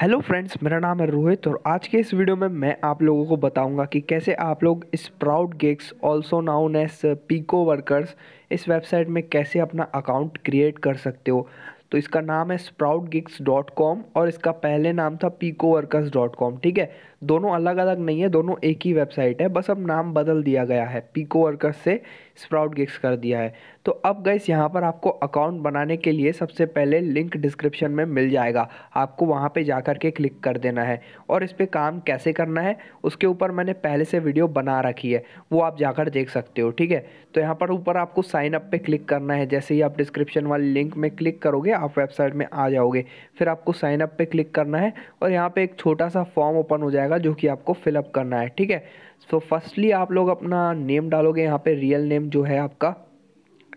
hello friends मेरा नाम है रोहित और आज के इस वीडियो में मैं आप लोगों को बताऊंगा कि कैसे आप लोग Sprout Gigs also known as Pico Workers इस वेबसाइट में कैसे अपना अकाउंट क्रिएट कर सकते हो तो इसका नाम है स्प्राउड गिक्स डॉट कॉम और इसका पहले नाम था पीको वर्कर्स डॉट कॉम ठीक है दोनों अलग अलग नहीं है दोनों एक ही वेबसाइट है बस अब नाम बदल दिया गया है पीको वर्कर्स से स्प्राउट गिग्स कर दिया है तो अब गैस यहाँ पर आपको अकाउंट बनाने के लिए सबसे पहले लिंक डिस्क्रिप्शन में मिल जाएगा आपको वहाँ पे जा कर के क्लिक कर देना है और इस पर काम कैसे करना है उसके ऊपर मैंने पहले से वीडियो बना रखी है वो आप जाकर देख सकते हो ठीक है तो यहाँ पर ऊपर आपको साइन अप पे क्लिक करना है जैसे ही आप डिस्क्रिप्शन वाले लिंक में क्लिक करोगे आप वेबसाइट में आ जाओगे फिर आपको साइन अप पे क्लिक करना है और यहाँ पे एक छोटा सा फॉर्म ओपन हो जाएगा जाएगा जो कि आपको फिलअप करना है ठीक है सो फर्स्टली आप लोग अपना नेम डालोगे यहाँ पे रियल नेम जो है आपका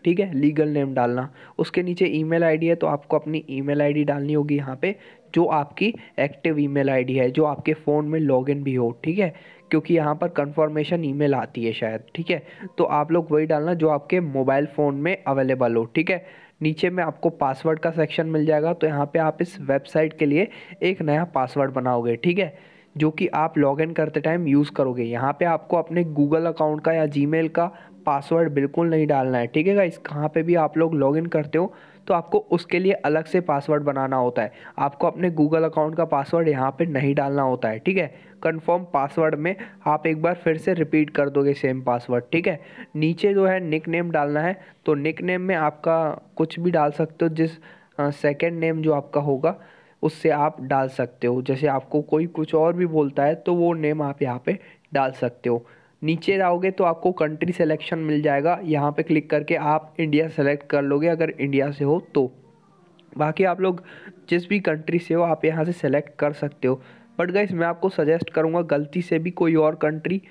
ठीक है लीगल नेम डालना उसके नीचे ईमेल आईडी है तो आपको अपनी ईमेल आईडी डालनी होगी यहाँ पे जो आपकी एक्टिव ईमेल आईडी है जो आपके फ़ोन में लॉगिन भी हो ठीक है क्योंकि यहाँ पर कंफर्मेशन ईमेल आती है शायद ठीक है तो आप लोग वही डालना जो आपके मोबाइल फ़ोन में अवेलेबल हो ठीक है नीचे में आपको पासवर्ड का सेक्शन मिल जाएगा तो यहाँ पे आप इस वेबसाइट के लिए एक नया पासवर्ड बनाओगे ठीक है जो कि आप लॉग इन करते टाइम यूज़ करोगे यहाँ पे आपको अपने गूगल अकाउंट का या जीमेल का पासवर्ड बिल्कुल नहीं डालना है ठीक है इस कहाँ पे भी आप लोग लॉग इन करते हो तो आपको उसके लिए अलग से पासवर्ड बनाना होता है आपको अपने गूगल अकाउंट का पासवर्ड यहाँ पे नहीं डालना होता है ठीक है कंफर्म पासवर्ड में आप एक बार फिर से रिपीट कर दोगे सेम पासवर्ड ठीक है नीचे जो है निक नेम डालना है तो निक नेम में आपका कुछ भी डाल सकते हो जिस सेकेंड नेम जो आपका होगा उससे आप डाल सकते हो जैसे आपको कोई कुछ और भी बोलता है तो वो नेम आप यहाँ पे डाल सकते हो नीचे जाओगे तो आपको कंट्री सेलेक्शन मिल जाएगा यहाँ पे क्लिक करके आप इंडिया सेलेक्ट कर लोगे अगर इंडिया से हो तो बाकी आप लोग जिस भी कंट्री से हो आप यहाँ से सेलेक्ट कर सकते हो बट गाइस मैं आपको सजेस्ट करूँगा गलती से भी कोई और कंट्री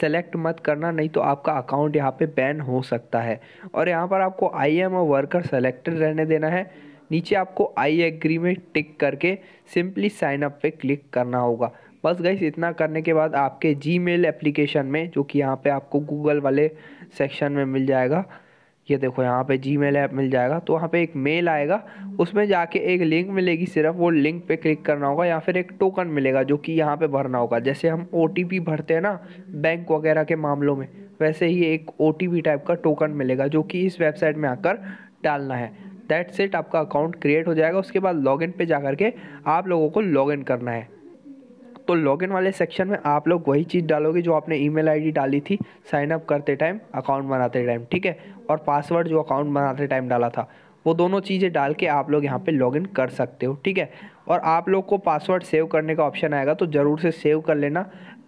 सेलेक्ट मत करना नहीं तो आपका अकाउंट यहाँ पे बैन हो सकता है और यहाँ पर आपको आई एम और वर्कर सेलेक्टेड रहने देना है नीचे आपको आई एग्री में टिक करके सिंपली साइन अप पे क्लिक करना होगा बस गई इतना करने के बाद आपके जी मेल एप्लीकेशन में जो कि यहाँ पे आपको गूगल वाले सेक्शन में मिल जाएगा ये देखो यहाँ पे जी मेल ऐप मिल जाएगा तो वहाँ पे एक मेल आएगा उसमें जाके एक लिंक मिलेगी सिर्फ वो लिंक पे क्लिक करना होगा या फिर एक टोकन मिलेगा जो कि यहाँ पे भरना होगा जैसे हम ओ भरते हैं ना बैंक वगैरह के मामलों में वैसे ही एक ओ टाइप का टोकन मिलेगा जो कि इस वेबसाइट में आकर डालना है दैट सेट आपका अकाउंट क्रिएट हो जाएगा उसके बाद लॉगिन पे जा करके आप लोगों को लॉगिन करना है तो लॉगिन वाले सेक्शन में आप लोग वही चीज़ डालोगे जो आपने ईमेल आईडी डाली थी साइन अप करते टाइम अकाउंट बनाते टाइम ठीक है और पासवर्ड जो अकाउंट बनाते टाइम डाला था वो दोनों चीज़ें डाल के आप लोग यहाँ पे लॉगिन कर सकते हो ठीक है और आप लोग को पासवर्ड सेव करने का ऑप्शन आएगा तो ज़रूर से सेव कर लेना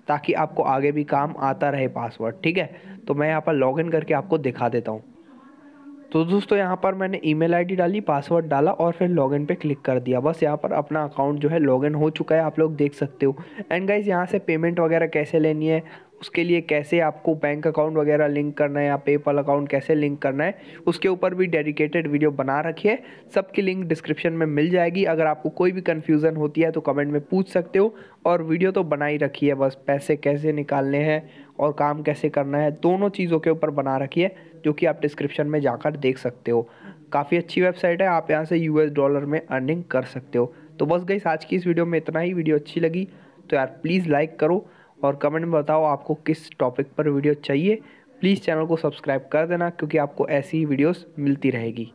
ताकि आपको आगे भी काम आता रहे पासवर्ड ठीक है तो मैं यहाँ पर लॉगिन करके आपको दिखा देता हूँ तो दोस्तों यहाँ पर मैंने ईमेल आईडी डाली पासवर्ड डाला और फिर लॉगिन पे क्लिक कर दिया बस यहाँ पर अपना अकाउंट जो है लॉगिन हो चुका है आप लोग देख सकते हो एंड गाइज यहाँ से पेमेंट वगैरह कैसे लेनी है उसके लिए कैसे आपको बैंक अकाउंट वगैरह लिंक करना है या पेपल अकाउंट कैसे लिंक करना है उसके ऊपर भी डेडिकेटेड वीडियो बना रखिए सबकी लिंक डिस्क्रिप्शन में मिल जाएगी अगर आपको कोई भी कन्फ्यूज़न होती है तो कमेंट में पूछ सकते हो और वीडियो तो बना ही रखी है बस पैसे कैसे निकालने हैं और काम कैसे करना है दोनों चीज़ों के ऊपर बना रखी है जो कि आप डिस्क्रिप्शन में जाकर देख सकते हो काफ़ी अच्छी वेबसाइट है आप यहाँ से यू डॉलर में अर्निंग कर सकते हो तो बस गई आज की इस वीडियो में इतना ही वीडियो अच्छी लगी तो यार प्लीज़ लाइक करो और कमेंट में बताओ आपको किस टॉपिक पर वीडियो चाहिए प्लीज़ चैनल को सब्सक्राइब कर देना क्योंकि आपको ऐसी ही वीडियोस मिलती रहेगी